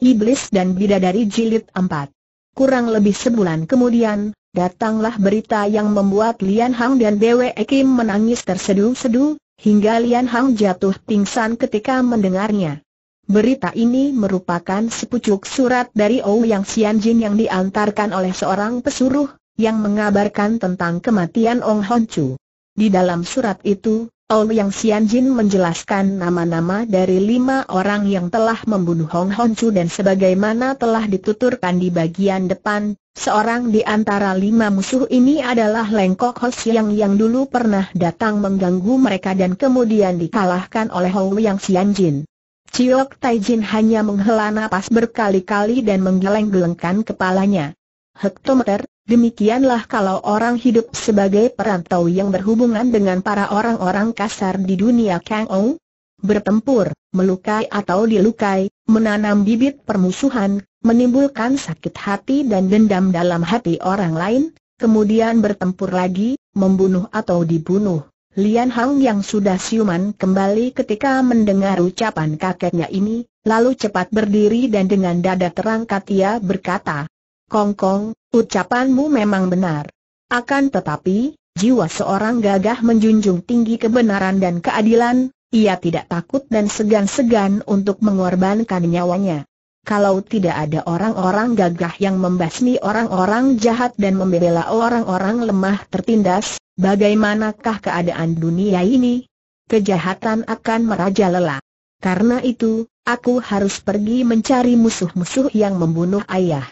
Iblis dan Bidadari Jilid 4. Kurang lebih sebulan kemudian, datanglah berita yang membuat Lian Hang dan Bwe Kim menangis terseduh sedu hingga Lian Hang jatuh pingsan ketika mendengarnya. Berita ini merupakan sepucuk surat dari Ouyang Xianjin yang diantarkan oleh seorang pesuruh, yang mengabarkan tentang kematian Ong Hon Chu. Di dalam surat itu, Ouyang Xianjin menjelaskan nama-nama dari lima orang yang telah membunuh Hong Hon Chu dan sebagaimana telah dituturkan di bagian depan, seorang di antara lima musuh ini adalah Lengkok Ho Xiang yang dulu pernah datang mengganggu mereka dan kemudian dikalahkan oleh Ouyang Xianjin. Tai Taijin hanya menghela napas berkali-kali dan menggeleng-gelengkan kepalanya. Hektometer, Demikianlah kalau orang hidup sebagai perantau yang berhubungan dengan para orang-orang kasar di dunia Kang Ou, bertempur, melukai atau dilukai, menanam bibit permusuhan, menimbulkan sakit hati dan dendam dalam hati orang lain, kemudian bertempur lagi, membunuh atau dibunuh. Lian Hang yang sudah siuman kembali ketika mendengar ucapan kakeknya ini, lalu cepat berdiri dan dengan dada terangkat ia berkata, Kongkong, ucapanmu memang benar. Akan tetapi, jiwa seorang gagah menjunjung tinggi kebenaran dan keadilan, ia tidak takut dan segan-segan untuk mengorbankan nyawanya. Kalau tidak ada orang-orang gagah yang membasmi orang-orang jahat dan membela orang-orang lemah tertindas, bagaimanakah keadaan dunia ini? Kejahatan akan merajalela. Karena itu, aku harus pergi mencari musuh-musuh yang membunuh ayah.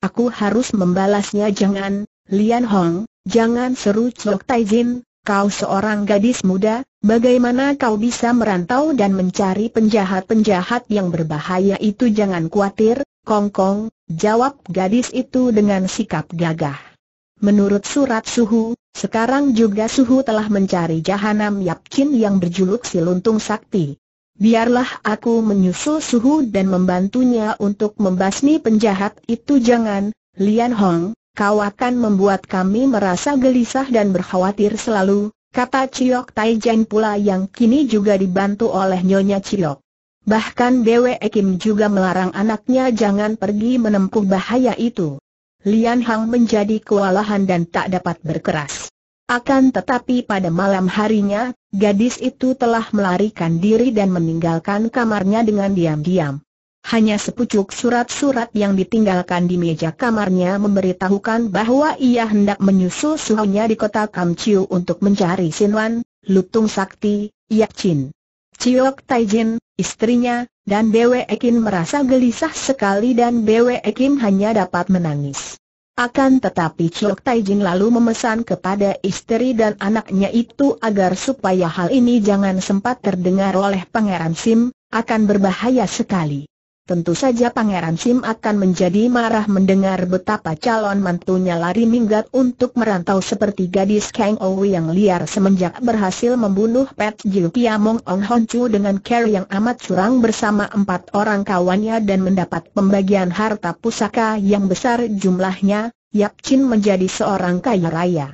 Aku harus membalasnya jangan, Lian Hong, jangan seru Cok Tai Jin, kau seorang gadis muda, bagaimana kau bisa merantau dan mencari penjahat-penjahat yang berbahaya itu jangan khawatir, Kong Kong, jawab gadis itu dengan sikap gagah. Menurut surat suhu, sekarang juga Suhu telah mencari Jahanam Yapkin yang berjuluk si Luntung Sakti biarlah aku menyusul suhu dan membantunya untuk membasmi penjahat itu jangan, Lian Hong, kau akan membuat kami merasa gelisah dan berkhawatir selalu, kata Ciok Taijan pula yang kini juga dibantu oleh Nyonya Ciyok. Bahkan Dewe Ekim juga melarang anaknya jangan pergi menempuh bahaya itu. Lian Hong menjadi kewalahan dan tak dapat berkeras. Akan tetapi pada malam harinya, gadis itu telah melarikan diri dan meninggalkan kamarnya dengan diam-diam. Hanya sepucuk surat-surat yang ditinggalkan di meja kamarnya memberitahukan bahwa ia hendak menyusul suhunya di kota Kamciu untuk mencari Sinwan, Lutung Sakti, Yak Chin. Ciok Taijin, istrinya, dan Bwe Ekin merasa gelisah sekali dan Bwe Ekin hanya dapat menangis. Akan tetapi Chok Taijing lalu memesan kepada istri dan anaknya itu agar supaya hal ini jangan sempat terdengar oleh Pangeran Sim, akan berbahaya sekali tentu saja Pangeran Sim akan menjadi marah mendengar betapa calon mantunya lari minggat untuk merantau seperti gadis Kang Owi yang liar semenjak berhasil membunuh Pet Jiu Kiamong Ong Hon Chu dengan care yang amat curang bersama empat orang kawannya dan mendapat pembagian harta pusaka yang besar jumlahnya, Yap Chin menjadi seorang kaya raya.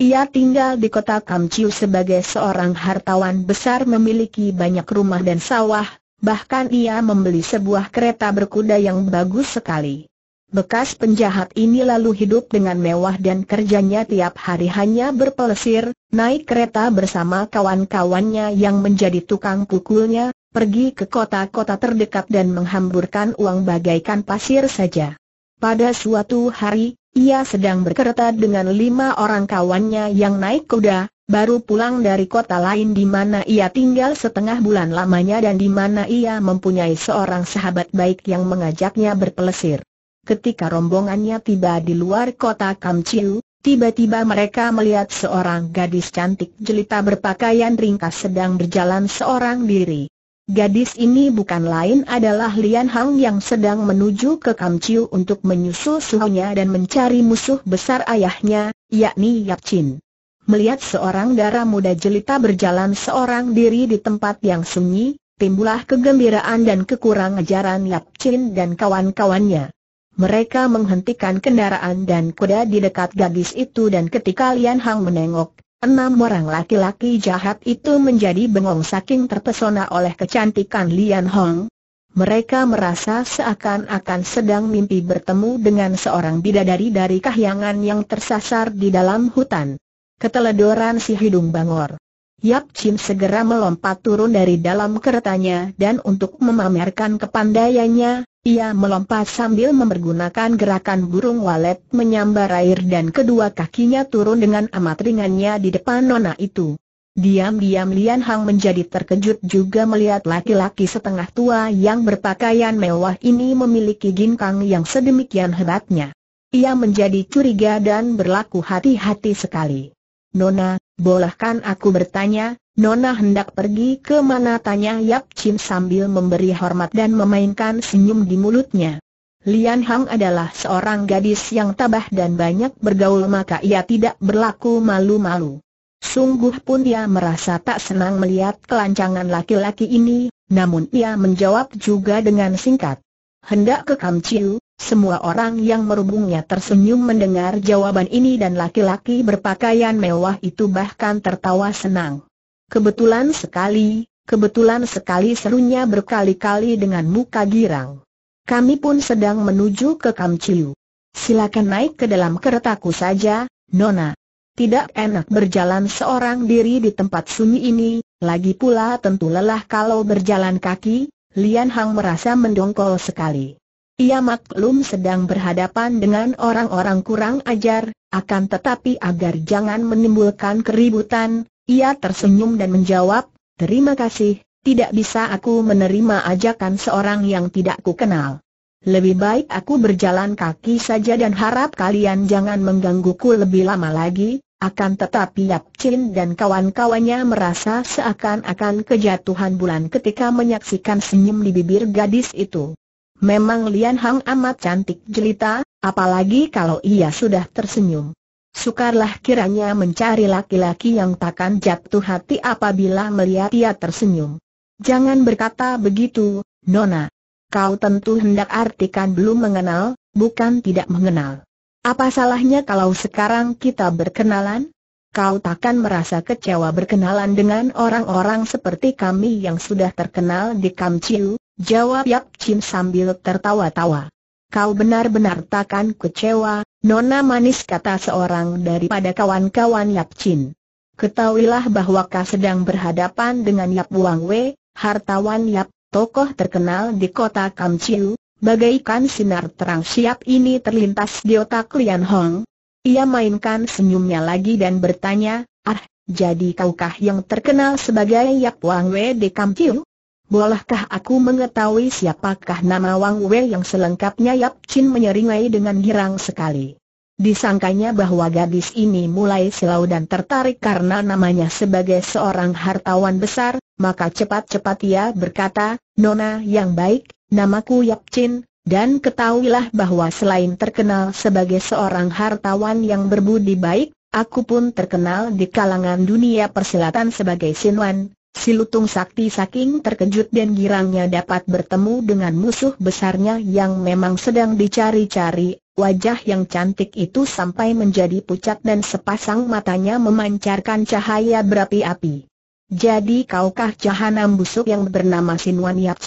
Ia tinggal di kota Kamciu sebagai seorang hartawan besar memiliki banyak rumah dan sawah, Bahkan ia membeli sebuah kereta berkuda yang bagus sekali. Bekas penjahat ini lalu hidup dengan mewah dan kerjanya tiap hari hanya berpelesir, naik kereta bersama kawan-kawannya yang menjadi tukang pukulnya, pergi ke kota-kota terdekat dan menghamburkan uang bagaikan pasir saja. Pada suatu hari, ia sedang berkereta dengan lima orang kawannya yang naik kuda, baru pulang dari kota lain di mana ia tinggal setengah bulan lamanya dan di mana ia mempunyai seorang sahabat baik yang mengajaknya berpelesir. Ketika rombongannya tiba di luar kota Kamciu, tiba-tiba mereka melihat seorang gadis cantik jelita berpakaian ringkas sedang berjalan seorang diri. Gadis ini bukan lain adalah Lian Hang yang sedang menuju ke Kamciu untuk menyusul suhunya dan mencari musuh besar ayahnya, yakni Yap Chin. Melihat seorang darah muda jelita berjalan seorang diri di tempat yang sunyi, timbulah kegembiraan dan kekurang ajaran Yap Chin dan kawan-kawannya. Mereka menghentikan kendaraan dan kuda di dekat gadis itu dan ketika Lian Hang menengok, enam orang laki-laki jahat itu menjadi bengong saking terpesona oleh kecantikan Lian hang. Mereka merasa seakan-akan sedang mimpi bertemu dengan seorang bidadari dari kahyangan yang tersasar di dalam hutan. Keteledoran si hidung bangor. Yap Chin segera melompat turun dari dalam keretanya dan untuk memamerkan kepandaiannya, ia melompat sambil mempergunakan gerakan burung walet menyambar air dan kedua kakinya turun dengan amat ringannya di depan nona itu. Diam-diam Lian Hang menjadi terkejut juga melihat laki-laki setengah tua yang berpakaian mewah ini memiliki ginkang yang sedemikian hebatnya. Ia menjadi curiga dan berlaku hati-hati sekali. Nona, bolehkan aku bertanya, Nona hendak pergi ke mana tanya Yap Chin sambil memberi hormat dan memainkan senyum di mulutnya. Lian Hang adalah seorang gadis yang tabah dan banyak bergaul maka ia tidak berlaku malu-malu. Sungguh pun ia merasa tak senang melihat kelancangan laki-laki ini, namun ia menjawab juga dengan singkat. Hendak ke Kam Chiu, semua orang yang merubungnya tersenyum mendengar jawaban ini dan laki-laki berpakaian mewah itu bahkan tertawa senang. Kebetulan sekali, kebetulan sekali serunya berkali-kali dengan muka girang. Kami pun sedang menuju ke Kamciu. Silakan naik ke dalam keretaku saja, Nona. Tidak enak berjalan seorang diri di tempat sunyi ini, lagi pula tentu lelah kalau berjalan kaki, Lian Hang merasa mendongkol sekali. Ia maklum sedang berhadapan dengan orang-orang kurang ajar, akan tetapi agar jangan menimbulkan keributan, ia tersenyum dan menjawab, terima kasih, tidak bisa aku menerima ajakan seorang yang tidak kukenal. Lebih baik aku berjalan kaki saja dan harap kalian jangan menggangguku lebih lama lagi, akan tetapi Yap Chin dan kawan-kawannya merasa seakan-akan kejatuhan bulan ketika menyaksikan senyum di bibir gadis itu. Memang Lian Hang amat cantik jelita, apalagi kalau ia sudah tersenyum. Sukarlah kiranya mencari laki-laki yang takkan jatuh hati apabila melihat ia tersenyum. Jangan berkata begitu, Nona. Kau tentu hendak artikan belum mengenal, bukan tidak mengenal. Apa salahnya kalau sekarang kita berkenalan? Kau takkan merasa kecewa berkenalan dengan orang-orang seperti kami yang sudah terkenal di Kamciu, Jawab Yap Chin sambil tertawa-tawa. Kau benar-benar takkan kecewa, Nona manis kata seorang daripada kawan-kawan Yap Chin. Ketahuilah bahwa kau sedang berhadapan dengan Yap Wang Wei, hartawan Yap, tokoh terkenal di kota Kam Chiu, bagaikan sinar terang siap ini terlintas di otak Lian Hong. Ia mainkan senyumnya lagi dan bertanya, ah, jadi kaukah yang terkenal sebagai Yap Wang Wei di Kam Chiu? Bolehkah aku mengetahui siapakah nama Wang Wei yang selengkapnya Yap Chin menyeringai dengan girang sekali. Disangkanya bahwa gadis ini mulai silau dan tertarik karena namanya sebagai seorang hartawan besar, maka cepat-cepat ia berkata, Nona yang baik, namaku Yap Chin, dan ketahuilah bahwa selain terkenal sebagai seorang hartawan yang berbudi baik, aku pun terkenal di kalangan dunia persilatan sebagai Wan. Si Lutung Sakti saking terkejut dan girangnya dapat bertemu dengan musuh besarnya yang memang sedang dicari-cari, wajah yang cantik itu sampai menjadi pucat dan sepasang matanya memancarkan cahaya berapi-api. Jadi kaukah jahanam busuk yang bernama Sinwan Yap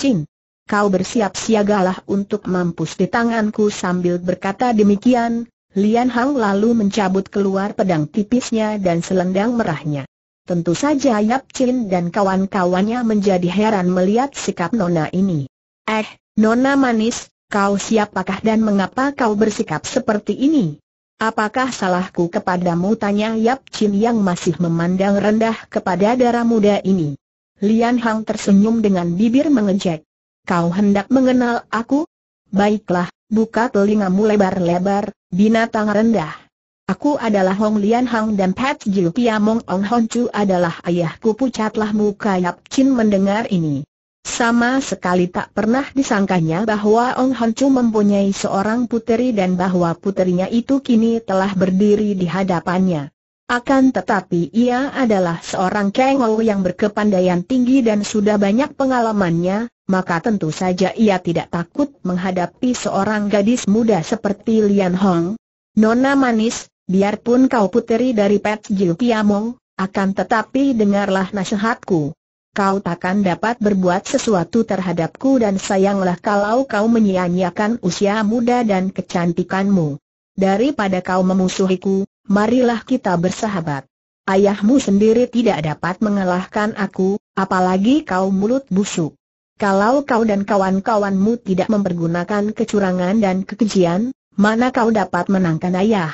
Kau bersiap siagalah untuk mampus di tanganku sambil berkata demikian, Lian Hang lalu mencabut keluar pedang tipisnya dan selendang merahnya. Tentu saja Yap Chin dan kawan-kawannya menjadi heran melihat sikap Nona ini. Eh, Nona manis, kau siapakah dan mengapa kau bersikap seperti ini? Apakah salahku kepadamu? Tanya Yap Chin yang masih memandang rendah kepada darah muda ini. Lian Hang tersenyum dengan bibir mengejek. Kau hendak mengenal aku? Baiklah, buka telingamu lebar-lebar, binatang rendah. Aku adalah Hong Lian Hang dan Pat Jiu Piamong Ong Hon Chu adalah ayahku pucatlah muka Yap Chin mendengar ini. Sama sekali tak pernah disangkanya bahwa Ong Hon Chu mempunyai seorang puteri dan bahwa puterinya itu kini telah berdiri di hadapannya. Akan tetapi ia adalah seorang kengol yang berkepandaian tinggi dan sudah banyak pengalamannya, maka tentu saja ia tidak takut menghadapi seorang gadis muda seperti Lian Hong. Nona manis, Biarpun kau puteri dari Pet Jiu akan tetapi dengarlah nasihatku. Kau takkan dapat berbuat sesuatu terhadapku dan sayanglah kalau kau menyia-nyiakan usia muda dan kecantikanmu. Daripada kau memusuhiku, marilah kita bersahabat. Ayahmu sendiri tidak dapat mengalahkan aku, apalagi kau mulut busuk. Kalau kau dan kawan-kawanmu tidak mempergunakan kecurangan dan kekejian, mana kau dapat menangkan ayah?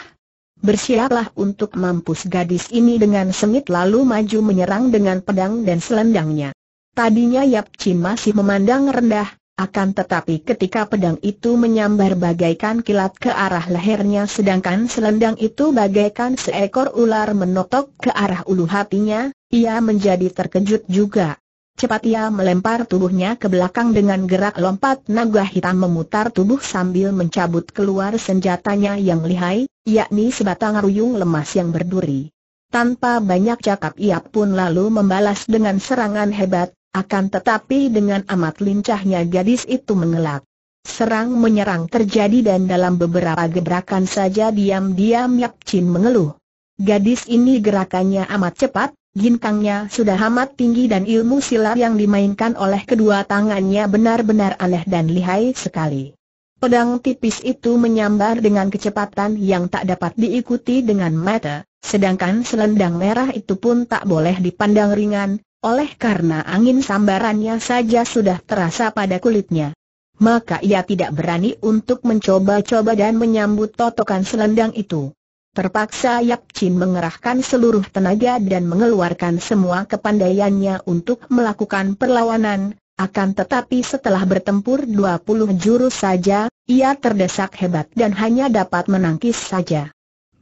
Bersiaplah untuk mampus gadis ini dengan sengit lalu maju menyerang dengan pedang dan selendangnya. Tadinya Yap Chin masih memandang rendah, akan tetapi ketika pedang itu menyambar bagaikan kilat ke arah lehernya sedangkan selendang itu bagaikan seekor ular menotok ke arah ulu hatinya, ia menjadi terkejut juga. Cepat ia melempar tubuhnya ke belakang dengan gerak lompat naga hitam memutar tubuh sambil mencabut keluar senjatanya yang lihai, yakni sebatang ruyung lemas yang berduri. Tanpa banyak cakap ia pun lalu membalas dengan serangan hebat, akan tetapi dengan amat lincahnya gadis itu mengelak. Serang menyerang terjadi dan dalam beberapa gebrakan saja diam-diam Yap Chin mengeluh. Gadis ini gerakannya amat cepat, ginkangnya sudah amat tinggi dan ilmu silat yang dimainkan oleh kedua tangannya benar-benar aneh dan lihai sekali. Pedang tipis itu menyambar dengan kecepatan yang tak dapat diikuti dengan mata, sedangkan selendang merah itu pun tak boleh dipandang ringan, oleh karena angin sambarannya saja sudah terasa pada kulitnya. Maka ia tidak berani untuk mencoba-coba dan menyambut totokan selendang itu. Terpaksa Yap Chin mengerahkan seluruh tenaga dan mengeluarkan semua kepandaiannya untuk melakukan perlawanan, akan tetapi setelah bertempur 20 jurus saja, ia terdesak hebat dan hanya dapat menangkis saja.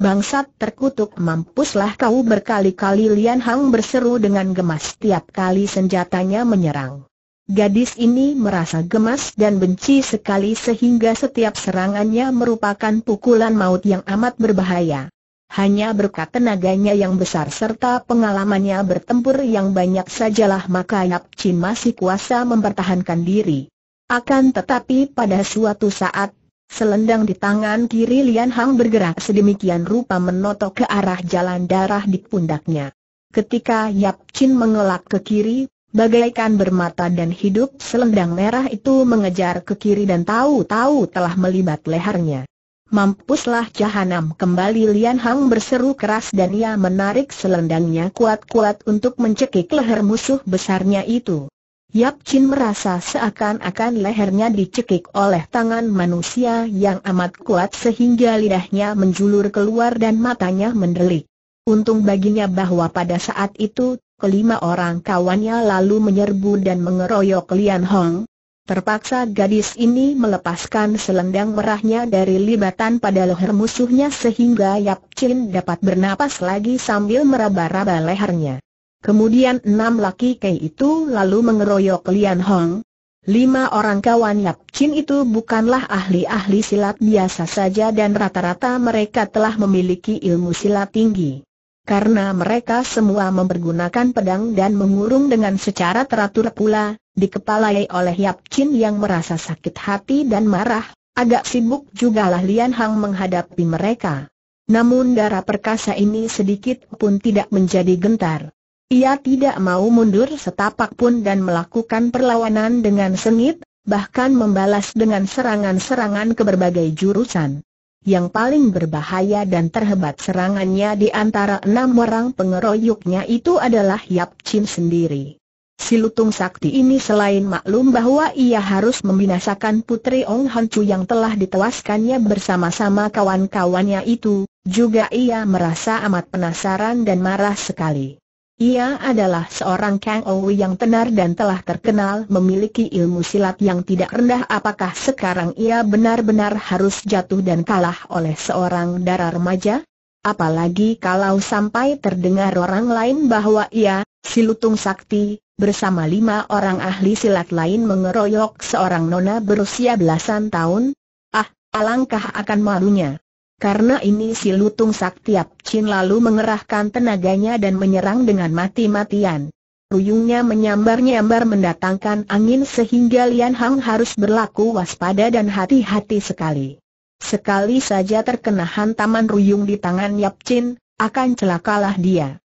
Bangsat terkutuk mampuslah kau berkali-kali Lian Hang berseru dengan gemas tiap kali senjatanya menyerang. Gadis ini merasa gemas dan benci sekali sehingga setiap serangannya merupakan pukulan maut yang amat berbahaya. Hanya berkat tenaganya yang besar serta pengalamannya bertempur yang banyak sajalah maka Yap Chin masih kuasa mempertahankan diri. Akan tetapi pada suatu saat, selendang di tangan kiri Lian Hang bergerak sedemikian rupa menotok ke arah jalan darah di pundaknya. Ketika Yap Chin mengelak ke kiri, bagaikan bermata dan hidup selendang merah itu mengejar ke kiri dan tahu-tahu telah melibat lehernya. Mampuslah jahanam kembali Lian Hang berseru keras dan ia menarik selendangnya kuat-kuat untuk mencekik leher musuh besarnya itu. Yap Chin merasa seakan-akan lehernya dicekik oleh tangan manusia yang amat kuat sehingga lidahnya menjulur keluar dan matanya mendelik. Untung baginya bahwa pada saat itu, kelima orang kawannya lalu menyerbu dan mengeroyok Lian Hong, Terpaksa gadis ini melepaskan selendang merahnya dari libatan pada leher musuhnya sehingga Yap Chin dapat bernapas lagi sambil meraba-raba lehernya. Kemudian enam laki kei itu lalu mengeroyok Lian Hong. Lima orang kawan Yap Chin itu bukanlah ahli-ahli silat biasa saja dan rata-rata mereka telah memiliki ilmu silat tinggi. Karena mereka semua mempergunakan pedang dan mengurung dengan secara teratur pula, dikepalai oleh Yap Chin yang merasa sakit hati dan marah, agak sibuk jugalah Lian Hang menghadapi mereka. Namun darah perkasa ini sedikit pun tidak menjadi gentar. Ia tidak mau mundur setapak pun dan melakukan perlawanan dengan sengit, bahkan membalas dengan serangan-serangan ke berbagai jurusan. Yang paling berbahaya dan terhebat serangannya di antara enam orang pengeroyoknya itu adalah Yap Chin sendiri. Si Lutung Sakti ini selain maklum bahwa ia harus membinasakan Putri Ong Han Chu yang telah ditewaskannya bersama-sama kawan-kawannya itu, juga ia merasa amat penasaran dan marah sekali. Ia adalah seorang Kang Owi yang tenar dan telah terkenal memiliki ilmu silat yang tidak rendah apakah sekarang ia benar-benar harus jatuh dan kalah oleh seorang darah remaja? Apalagi kalau sampai terdengar orang lain bahwa ia, si Lutung Sakti, bersama lima orang ahli silat lain mengeroyok seorang nona berusia belasan tahun? Ah, alangkah akan malunya. Karena ini si Lutung Saktiap Chin lalu mengerahkan tenaganya dan menyerang dengan mati-matian. Ruyungnya menyambar-nyambar mendatangkan angin sehingga Lian Hang harus berlaku waspada dan hati-hati sekali. Sekali saja terkena hantaman ruyung di tangan Yap Chin, akan celakalah dia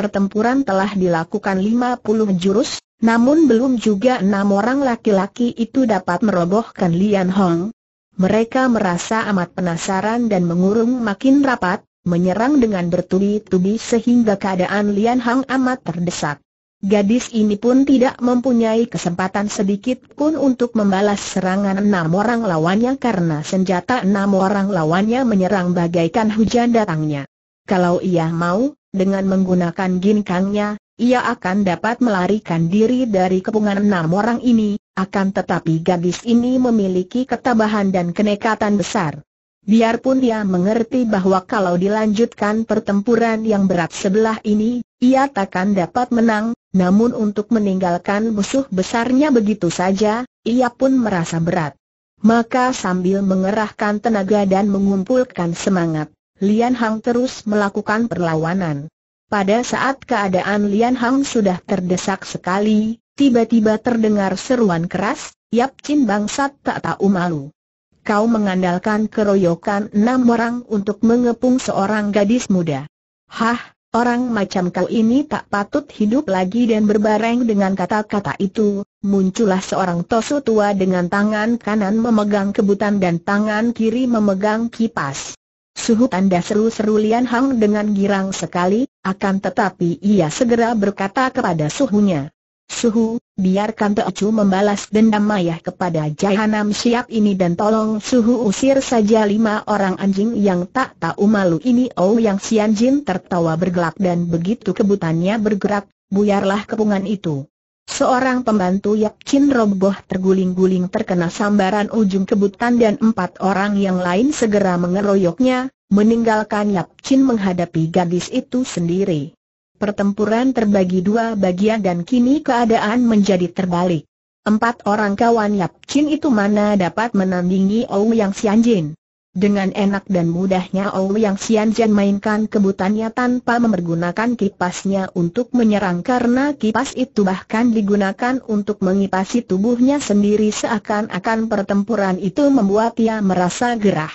pertempuran telah dilakukan 50 jurus, namun belum juga enam orang laki-laki itu dapat merobohkan Lian Hong. Mereka merasa amat penasaran dan mengurung makin rapat, menyerang dengan bertubi-tubi sehingga keadaan Lian Hong amat terdesak. Gadis ini pun tidak mempunyai kesempatan sedikit pun untuk membalas serangan enam orang lawannya karena senjata enam orang lawannya menyerang bagaikan hujan datangnya. Kalau ia mau, dengan menggunakan ginkangnya, ia akan dapat melarikan diri dari kepungan enam orang ini, akan tetapi gadis ini memiliki ketabahan dan kenekatan besar. Biarpun dia mengerti bahwa kalau dilanjutkan pertempuran yang berat sebelah ini, ia takkan dapat menang, namun untuk meninggalkan musuh besarnya begitu saja, ia pun merasa berat. Maka sambil mengerahkan tenaga dan mengumpulkan semangat, Lian Hang terus melakukan perlawanan. Pada saat keadaan Lian Hang sudah terdesak sekali, tiba-tiba terdengar seruan keras, Yap Chin bangsat tak tahu malu. Kau mengandalkan keroyokan enam orang untuk mengepung seorang gadis muda. Hah, orang macam kau ini tak patut hidup lagi dan berbareng dengan kata-kata itu, muncullah seorang tosu tua dengan tangan kanan memegang kebutan dan tangan kiri memegang kipas. Suhu tanda seru-seru Lian Hang dengan girang sekali, akan tetapi ia segera berkata kepada suhunya. Suhu, biarkan Teocu membalas dendam ayah kepada Jahanam siap ini dan tolong Suhu usir saja lima orang anjing yang tak tahu malu ini. Oh yang Sian Jin tertawa bergelak dan begitu kebutannya bergerak, buyarlah kepungan itu. Seorang pembantu Yap Chin roboh terguling-guling terkena sambaran ujung kebutan dan empat orang yang lain segera mengeroyoknya, meninggalkan Yap Chin menghadapi gadis itu sendiri. Pertempuran terbagi dua bagian dan kini keadaan menjadi terbalik. Empat orang kawan Yap Chin itu mana dapat menandingi Ou Yang Xianjin. Dengan enak dan mudahnya yang sian Xianzhen mainkan kebutannya tanpa memergunakan kipasnya untuk menyerang karena kipas itu bahkan digunakan untuk mengipasi tubuhnya sendiri seakan-akan pertempuran itu membuat ia merasa gerah.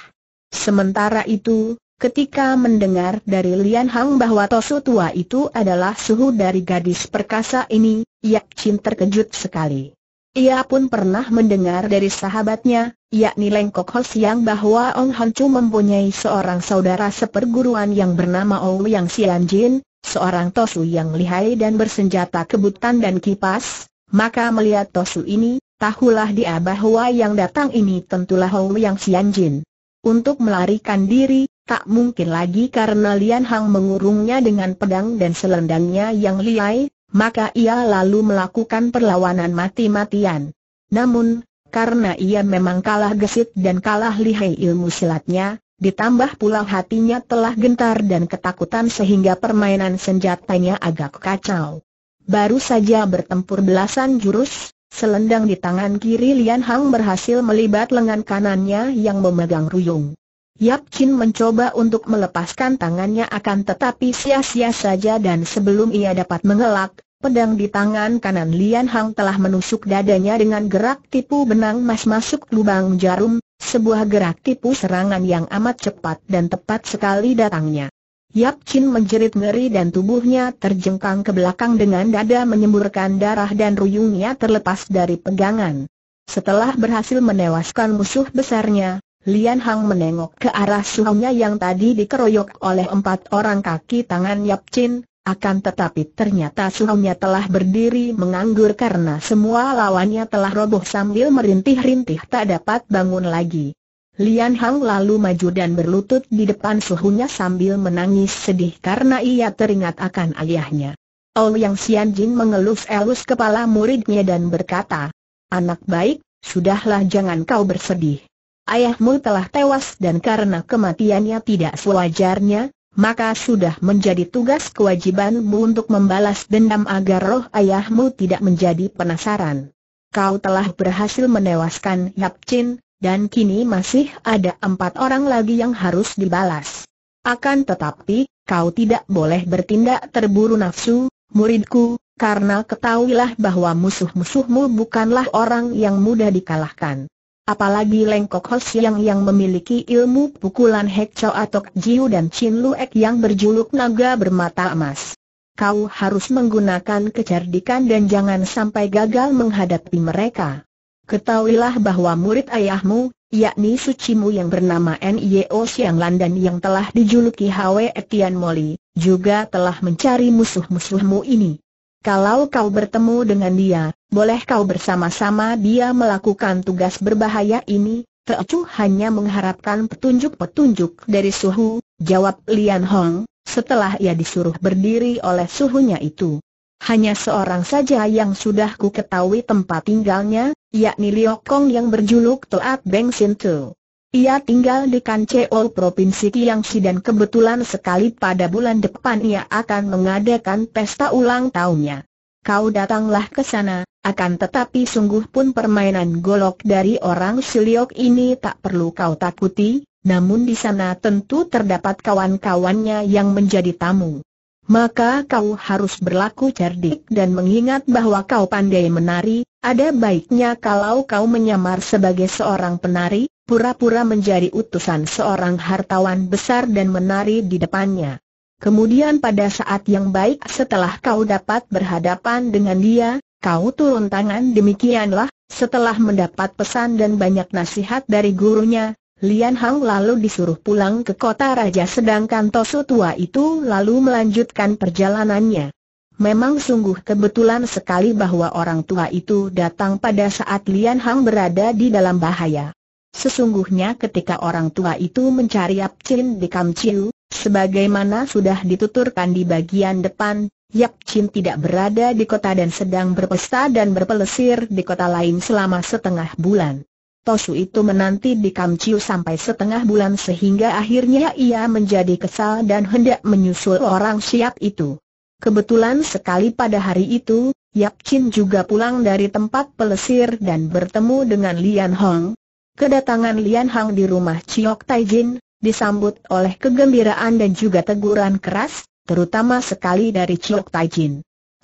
Sementara itu, ketika mendengar dari Lian Hang bahwa Tosu tua itu adalah suhu dari gadis perkasa ini, Yak Chin terkejut sekali. Ia pun pernah mendengar dari sahabatnya, yakni Lengkok Ho Siang bahwa Ong Han Chu mempunyai seorang saudara seperguruan yang bernama Ou Yang Sian Jin, seorang tosu yang lihai dan bersenjata kebutan dan kipas, maka melihat tosu ini, tahulah dia bahwa yang datang ini tentulah Ou Yang Sian Jin. Untuk melarikan diri, tak mungkin lagi karena Lian Hang mengurungnya dengan pedang dan selendangnya yang lihai, maka ia lalu melakukan perlawanan mati-matian. Namun, karena ia memang kalah gesit dan kalah lihai ilmu silatnya, ditambah pula hatinya telah gentar dan ketakutan sehingga permainan senjatanya agak kacau. Baru saja bertempur belasan jurus, selendang di tangan kiri Lian Hang berhasil melibat lengan kanannya yang memegang ruyung. Yap Chin mencoba untuk melepaskan tangannya akan tetapi sia-sia saja dan sebelum ia dapat mengelak, Pedang di tangan kanan Lian Hang telah menusuk dadanya dengan gerak tipu benang mas masuk lubang jarum, sebuah gerak tipu serangan yang amat cepat dan tepat sekali datangnya. Yap Chin menjerit ngeri dan tubuhnya terjengkang ke belakang dengan dada menyemburkan darah dan ruyungnya terlepas dari pegangan. Setelah berhasil menewaskan musuh besarnya, Lian Hang menengok ke arah suhunya yang tadi dikeroyok oleh empat orang kaki tangan Yap Chin, akan tetapi ternyata suhunya telah berdiri menganggur karena semua lawannya telah roboh sambil merintih-rintih tak dapat bangun lagi. Lian Hang lalu maju dan berlutut di depan suhunya sambil menangis sedih karena ia teringat akan ayahnya. Ouyang Xian Jin mengelus-elus kepala muridnya dan berkata, Anak baik, sudahlah jangan kau bersedih. Ayahmu telah tewas dan karena kematiannya tidak sewajarnya, maka sudah menjadi tugas kewajibanmu untuk membalas dendam agar roh ayahmu tidak menjadi penasaran. Kau telah berhasil menewaskan Yap Chin, dan kini masih ada empat orang lagi yang harus dibalas. Akan tetapi, kau tidak boleh bertindak terburu nafsu, muridku, karena ketahuilah bahwa musuh-musuhmu bukanlah orang yang mudah dikalahkan. Apalagi Lengkok Ho Siang yang memiliki ilmu pukulan Hek Chow atau Jiu dan Chin Luek yang berjuluk naga bermata emas. Kau harus menggunakan kecerdikan dan jangan sampai gagal menghadapi mereka. Ketahuilah bahwa murid ayahmu, yakni sucimu yang bernama N.Y.O. Siang Landan yang telah dijuluki Hwe Etian Moli, juga telah mencari musuh-musuhmu ini. Kalau kau bertemu dengan dia, boleh kau bersama-sama dia melakukan tugas berbahaya ini, Teocu hanya mengharapkan petunjuk-petunjuk dari suhu, jawab Lian Hong, setelah ia disuruh berdiri oleh suhunya itu. Hanya seorang saja yang sudah ku ketahui tempat tinggalnya, yakni Kong yang berjuluk Toat Beng Sintu. Ia tinggal di Kancheol Provinsi Kiangsi dan kebetulan sekali pada bulan depan ia akan mengadakan pesta ulang tahunnya kau datanglah ke sana, akan tetapi sungguh pun permainan golok dari orang Siliok ini tak perlu kau takuti, namun di sana tentu terdapat kawan-kawannya yang menjadi tamu. Maka kau harus berlaku cerdik dan mengingat bahwa kau pandai menari, ada baiknya kalau kau menyamar sebagai seorang penari, pura-pura menjadi utusan seorang hartawan besar dan menari di depannya. Kemudian pada saat yang baik setelah kau dapat berhadapan dengan dia, kau turun tangan demikianlah, setelah mendapat pesan dan banyak nasihat dari gurunya, Lian Hang lalu disuruh pulang ke kota raja sedangkan Tosu tua itu lalu melanjutkan perjalanannya. Memang sungguh kebetulan sekali bahwa orang tua itu datang pada saat Lian Hang berada di dalam bahaya. Sesungguhnya ketika orang tua itu mencari Ap Chin di Kamciu, Sebagaimana sudah dituturkan di bagian depan, Yap Chin tidak berada di kota dan sedang berpesta dan berpelesir di kota lain selama setengah bulan. Tosu itu menanti di Kamciu sampai setengah bulan sehingga akhirnya ia menjadi kesal dan hendak menyusul orang siap itu. Kebetulan sekali pada hari itu, Yap Chin juga pulang dari tempat pelesir dan bertemu dengan Lian Hong. Kedatangan Lian Hong di rumah Chiok Taijin, disambut oleh kegembiraan dan juga teguran keras, terutama sekali dari Chok Tai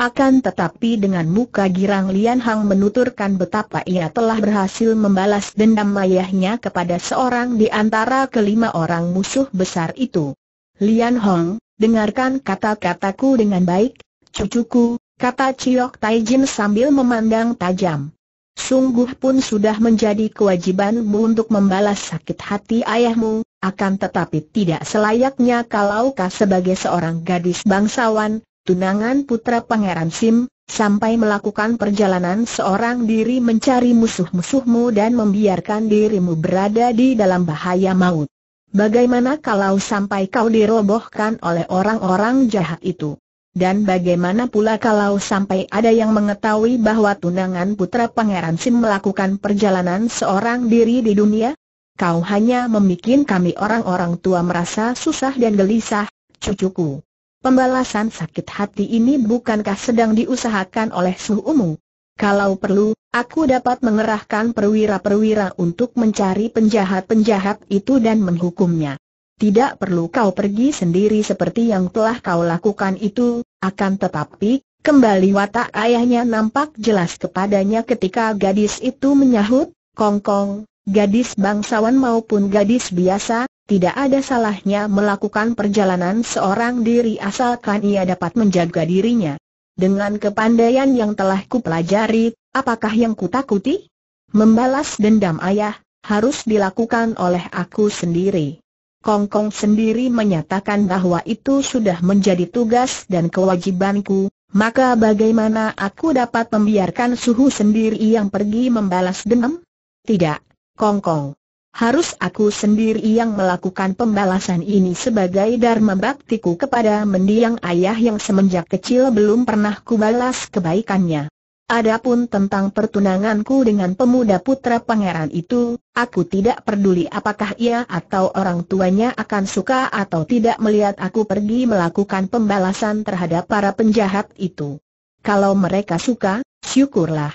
Akan tetapi dengan muka girang Lian Hang menuturkan betapa ia telah berhasil membalas dendam ayahnya kepada seorang di antara kelima orang musuh besar itu. Lian Hong, dengarkan kata-kataku dengan baik, cucuku, kata Ciok Taijin sambil memandang tajam. Sungguh pun sudah menjadi kewajibanmu untuk membalas sakit hati ayahmu, akan tetapi tidak selayaknya kalau kau sebagai seorang gadis bangsawan, tunangan putra Pangeran Sim, sampai melakukan perjalanan seorang diri mencari musuh-musuhmu dan membiarkan dirimu berada di dalam bahaya maut. Bagaimana kalau sampai kau dirobohkan oleh orang-orang jahat itu? Dan bagaimana pula kalau sampai ada yang mengetahui bahwa tunangan putra Pangeran Sim melakukan perjalanan seorang diri di dunia? kau hanya membuat kami orang-orang tua merasa susah dan gelisah, cucuku. Pembalasan sakit hati ini bukankah sedang diusahakan oleh suhu umum? Kalau perlu, aku dapat mengerahkan perwira-perwira untuk mencari penjahat-penjahat itu dan menghukumnya. Tidak perlu kau pergi sendiri seperti yang telah kau lakukan itu, akan tetapi, kembali watak ayahnya nampak jelas kepadanya ketika gadis itu menyahut, Kongkong, Gadis bangsawan maupun gadis biasa, tidak ada salahnya melakukan perjalanan seorang diri asalkan ia dapat menjaga dirinya. Dengan kepandaian yang telah kupelajari, apakah yang kutakuti? Membalas dendam ayah, harus dilakukan oleh aku sendiri. Kongkong -kong sendiri menyatakan bahwa itu sudah menjadi tugas dan kewajibanku, maka bagaimana aku dapat membiarkan suhu sendiri yang pergi membalas dendam? Tidak, Kong Kong. Harus aku sendiri yang melakukan pembalasan ini sebagai dharma baktiku kepada mendiang ayah yang semenjak kecil belum pernah kubalas kebaikannya. Adapun tentang pertunanganku dengan pemuda putra pangeran itu, aku tidak peduli apakah ia atau orang tuanya akan suka atau tidak melihat aku pergi melakukan pembalasan terhadap para penjahat itu. Kalau mereka suka, syukurlah.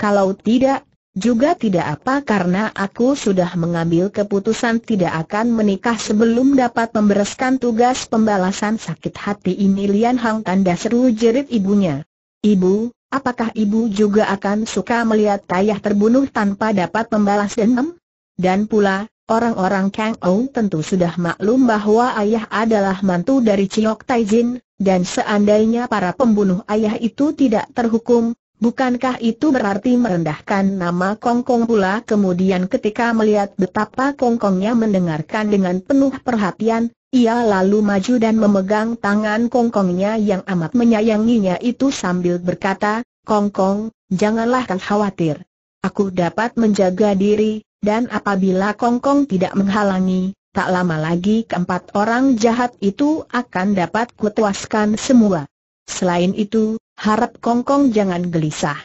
Kalau tidak, juga tidak apa karena aku sudah mengambil keputusan tidak akan menikah sebelum dapat membereskan tugas pembalasan sakit hati ini Lian Hang tanda seru jerit ibunya. Ibu, apakah ibu juga akan suka melihat ayah terbunuh tanpa dapat membalas dendam? Dan pula, orang-orang Kang Ou tentu sudah maklum bahwa ayah adalah mantu dari Chiok Taijin, dan seandainya para pembunuh ayah itu tidak terhukum, Bukankah itu berarti merendahkan nama Kongkong pula kemudian ketika melihat betapa Kongkongnya mendengarkan dengan penuh perhatian, ia lalu maju dan memegang tangan Kongkongnya yang amat menyayanginya itu sambil berkata, Kongkong, janganlah kau khawatir. Aku dapat menjaga diri, dan apabila Kongkong tidak menghalangi, tak lama lagi keempat orang jahat itu akan dapat kutuaskan semua. Selain itu, harap Kongkong jangan gelisah.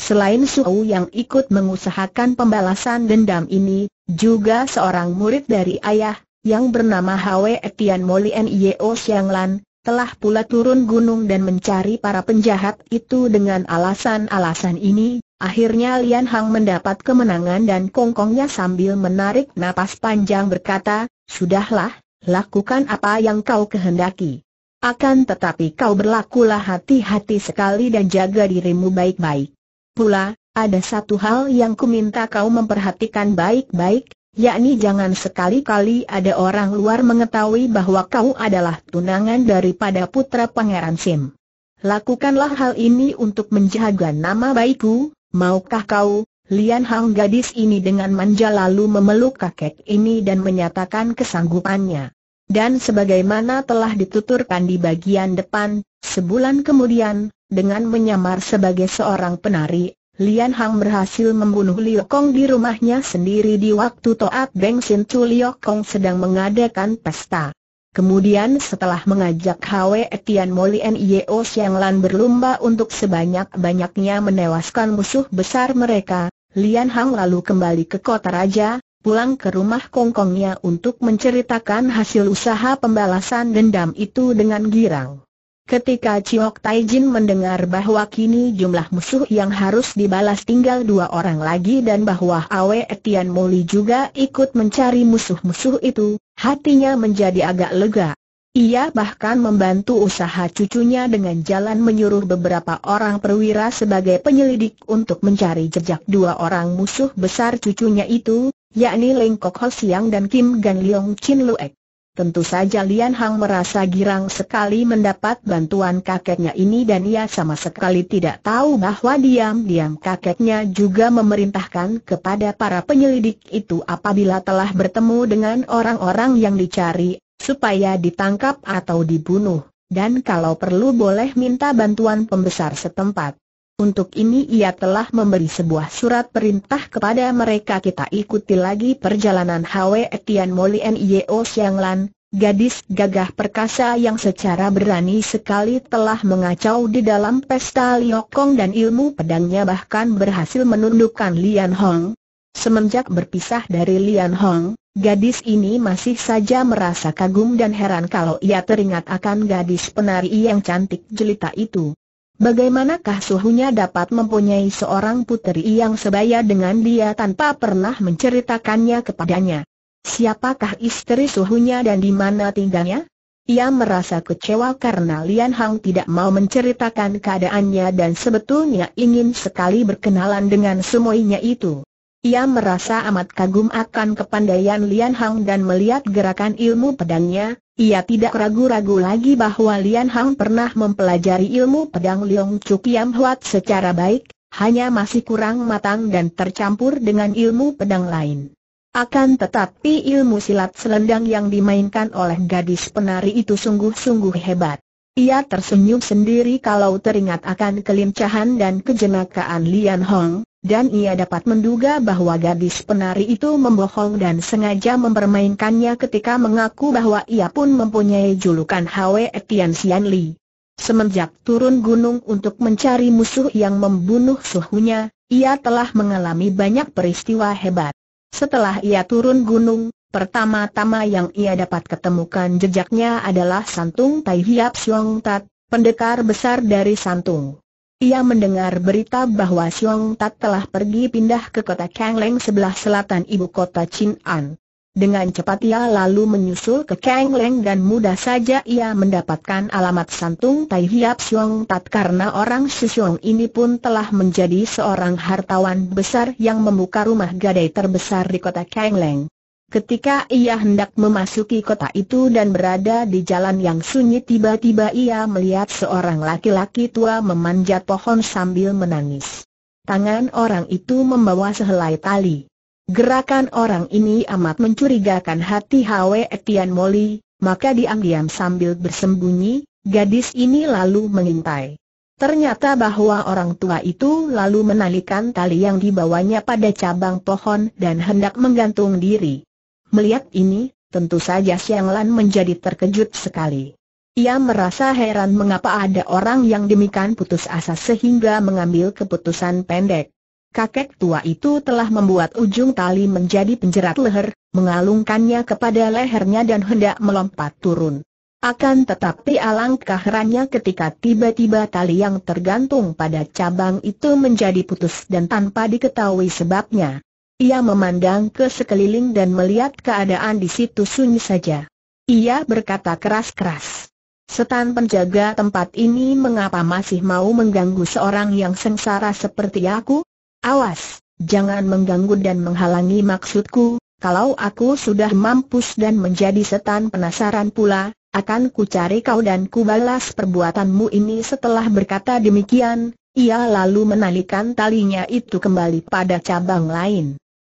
Selain Suau yang ikut mengusahakan pembalasan dendam ini, juga seorang murid dari ayah, yang bernama Hwe Etian Moli Nio Xianglan, telah pula turun gunung dan mencari para penjahat itu dengan alasan-alasan ini, akhirnya Lian Hang mendapat kemenangan dan Kongkongnya sambil menarik napas panjang berkata, Sudahlah, lakukan apa yang kau kehendaki. Akan tetapi kau berlakulah hati-hati sekali dan jaga dirimu baik-baik. Pula, ada satu hal yang kuminta kau memperhatikan baik-baik, yakni jangan sekali-kali ada orang luar mengetahui bahwa kau adalah tunangan daripada putra Pangeran Sim. Lakukanlah hal ini untuk menjaga nama baikku, maukah kau? Lian Hang gadis ini dengan manja lalu memeluk kakek ini dan menyatakan kesanggupannya. Dan sebagaimana telah dituturkan di bagian depan, sebulan kemudian, dengan menyamar sebagai seorang penari, Lian Hang berhasil membunuh Liu Kong di rumahnya sendiri di waktu Toat Beng Sin Chu Liu Kong sedang mengadakan pesta. Kemudian setelah mengajak Hwe Etian Molien Yeo Siang Lan berlumba untuk sebanyak-banyaknya menewaskan musuh besar mereka, Lian Hang lalu kembali ke kota raja, pulang ke rumah kongkongnya untuk menceritakan hasil usaha pembalasan dendam itu dengan girang. Ketika Chiok Taijin mendengar bahwa kini jumlah musuh yang harus dibalas tinggal dua orang lagi dan bahwa Awe Etian Moli juga ikut mencari musuh-musuh itu, hatinya menjadi agak lega. Ia bahkan membantu usaha cucunya dengan jalan menyuruh beberapa orang perwira sebagai penyelidik untuk mencari jejak dua orang musuh besar cucunya itu, yakni Leng Kok Ho Siang dan Kim Gan Leong Chin Luek. Tentu saja Lian Hang merasa girang sekali mendapat bantuan kakeknya ini dan ia sama sekali tidak tahu bahwa diam-diam kakeknya juga memerintahkan kepada para penyelidik itu apabila telah bertemu dengan orang-orang yang dicari, supaya ditangkap atau dibunuh, dan kalau perlu boleh minta bantuan pembesar setempat. Untuk ini ia telah memberi sebuah surat perintah kepada mereka kita ikuti lagi perjalanan Hwe Etian Moli Nio Siang Lan, Gadis gagah perkasa yang secara berani sekali telah mengacau di dalam pesta Liokong dan ilmu pedangnya bahkan berhasil menundukkan Lian Hong. Semenjak berpisah dari Lian Hong, gadis ini masih saja merasa kagum dan heran kalau ia teringat akan gadis penari yang cantik jelita itu. Bagaimanakah suhunya dapat mempunyai seorang putri yang sebaya dengan dia tanpa pernah menceritakannya kepadanya? Siapakah istri suhunya dan di mana tinggalnya? Ia merasa kecewa karena Lian Hang tidak mau menceritakan keadaannya dan sebetulnya ingin sekali berkenalan dengan semuanya itu. Ia merasa amat kagum akan kepandaian Lian Hang dan melihat gerakan ilmu pedangnya, ia tidak ragu-ragu lagi bahwa Lian Hang pernah mempelajari ilmu pedang Leong Chuk Yam Huat secara baik, hanya masih kurang matang dan tercampur dengan ilmu pedang lain. Akan tetapi ilmu silat selendang yang dimainkan oleh gadis penari itu sungguh-sungguh hebat. Ia tersenyum sendiri kalau teringat akan kelincahan dan kejenakaan Lian Hong, dan ia dapat menduga bahwa gadis penari itu membohong dan sengaja mempermainkannya ketika mengaku bahwa ia pun mempunyai julukan Hwe Tian Xian Li. Semenjak turun gunung untuk mencari musuh yang membunuh suhunya, ia telah mengalami banyak peristiwa hebat. Setelah ia turun gunung, pertama-tama yang ia dapat ketemukan jejaknya adalah Santung Tai Hiap Siong Tat, pendekar besar dari Santung. Ia mendengar berita bahwa Xiong Tat telah pergi pindah ke kota Kangleng sebelah selatan ibu kota Chin'an. Dengan cepat ia lalu menyusul ke Kangleng dan mudah saja ia mendapatkan alamat santung Tai Hiap Xiong Tat karena orang Xiong ini pun telah menjadi seorang hartawan besar yang membuka rumah gadai terbesar di kota Kangleng. Ketika ia hendak memasuki kota itu dan berada di jalan yang sunyi tiba-tiba ia melihat seorang laki-laki tua memanjat pohon sambil menangis. Tangan orang itu membawa sehelai tali. Gerakan orang ini amat mencurigakan hati Hwe Etian Moli, maka diam-diam sambil bersembunyi, gadis ini lalu mengintai. Ternyata bahwa orang tua itu lalu menalikan tali yang dibawanya pada cabang pohon dan hendak menggantung diri. Melihat ini, tentu saja Siang Lan menjadi terkejut sekali. Ia merasa heran mengapa ada orang yang demikian putus asa sehingga mengambil keputusan pendek. Kakek tua itu telah membuat ujung tali menjadi penjerat leher, mengalungkannya kepada lehernya dan hendak melompat turun. Akan tetapi alangkah herannya ketika tiba-tiba tali yang tergantung pada cabang itu menjadi putus dan tanpa diketahui sebabnya. Ia memandang ke sekeliling dan melihat keadaan di situ sunyi saja. Ia berkata keras-keras. Setan penjaga tempat ini mengapa masih mau mengganggu seorang yang sengsara seperti aku? Awas, jangan mengganggu dan menghalangi maksudku, kalau aku sudah mampus dan menjadi setan penasaran pula, akan ku cari kau dan ku balas perbuatanmu ini setelah berkata demikian, ia lalu menalikan talinya itu kembali pada cabang lain.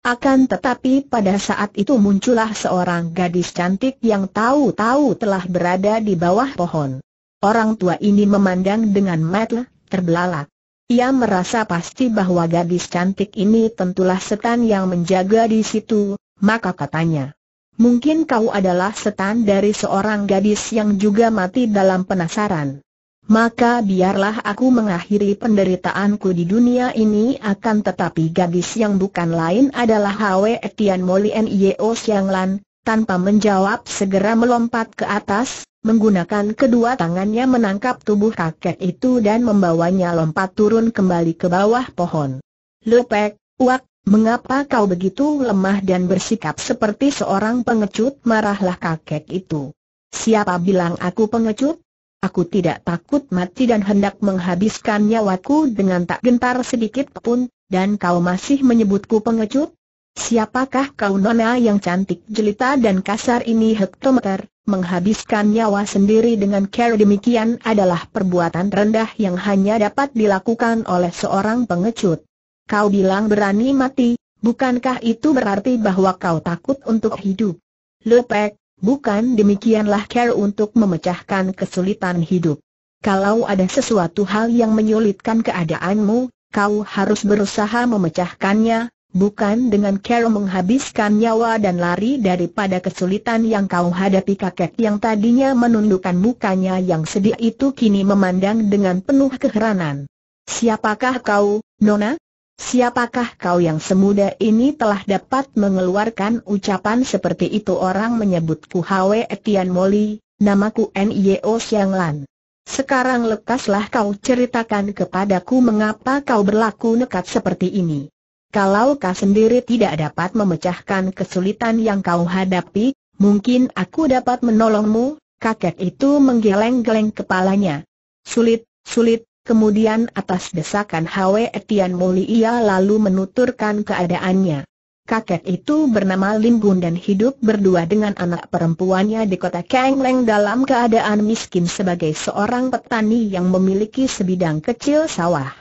Akan tetapi pada saat itu muncullah seorang gadis cantik yang tahu-tahu telah berada di bawah pohon. Orang tua ini memandang dengan mata terbelalak. Ia merasa pasti bahwa gadis cantik ini tentulah setan yang menjaga di situ, maka katanya, Mungkin kau adalah setan dari seorang gadis yang juga mati dalam penasaran maka biarlah aku mengakhiri penderitaanku di dunia ini akan tetapi gadis yang bukan lain adalah Hwe Tian Moli Yeo Siang Lan, tanpa menjawab segera melompat ke atas, menggunakan kedua tangannya menangkap tubuh kakek itu dan membawanya lompat turun kembali ke bawah pohon. Lepek, wak, mengapa kau begitu lemah dan bersikap seperti seorang pengecut marahlah kakek itu. Siapa bilang aku pengecut? Aku tidak takut mati dan hendak menghabiskan nyawaku dengan tak gentar sedikit pun, dan kau masih menyebutku pengecut? Siapakah kau nona yang cantik jelita dan kasar ini hektometer? Menghabiskan nyawa sendiri dengan cara demikian adalah perbuatan rendah yang hanya dapat dilakukan oleh seorang pengecut. Kau bilang berani mati, bukankah itu berarti bahwa kau takut untuk hidup? Lepek, Bukan demikianlah care untuk memecahkan kesulitan hidup. Kalau ada sesuatu hal yang menyulitkan keadaanmu, kau harus berusaha memecahkannya, bukan dengan care menghabiskan nyawa dan lari daripada kesulitan yang kau hadapi kakek yang tadinya menundukkan mukanya yang sedih itu kini memandang dengan penuh keheranan. Siapakah kau, Nona? Siapakah kau yang semuda ini telah dapat mengeluarkan ucapan seperti itu orang menyebutku Hwe Etian Moli, namaku N.Y.O. Lan. Sekarang lekaslah kau ceritakan kepadaku mengapa kau berlaku nekat seperti ini. Kalau kau sendiri tidak dapat memecahkan kesulitan yang kau hadapi, mungkin aku dapat menolongmu, kakek itu menggeleng-geleng kepalanya. Sulit, sulit, Kemudian atas desakan Hwe Etian Moli ia lalu menuturkan keadaannya. Kakek itu bernama Lim Gun dan hidup berdua dengan anak perempuannya di kota Leng dalam keadaan miskin sebagai seorang petani yang memiliki sebidang kecil sawah.